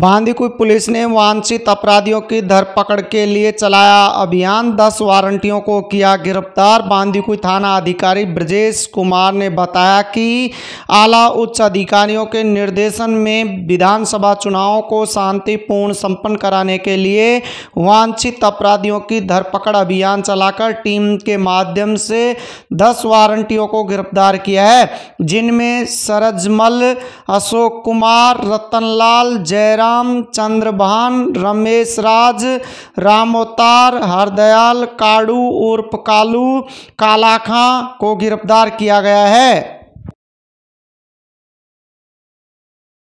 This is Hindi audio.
बांदीकुई पुलिस ने वांछित अपराधियों की धरपकड़ के लिए चलाया अभियान दस वारंटियों को किया गिरफ्तार बांदीकुई थाना अधिकारी ब्रजेश कुमार ने बताया कि आला उच्च अधिकारियों के निर्देशन में विधानसभा चुनाव को शांतिपूर्ण संपन्न कराने के लिए वांछित अपराधियों की धरपकड़ अभियान चलाकर टीम के माध्यम से दस वारंटियों को गिरफ्तार किया है जिनमें सरजमल अशोक कुमार रतनलाल जय जयराम चंद्रभान रमेश राज रामोतार हरदयाल काड़ू उर्फ कालू कालाखा को गिरफ्तार किया गया है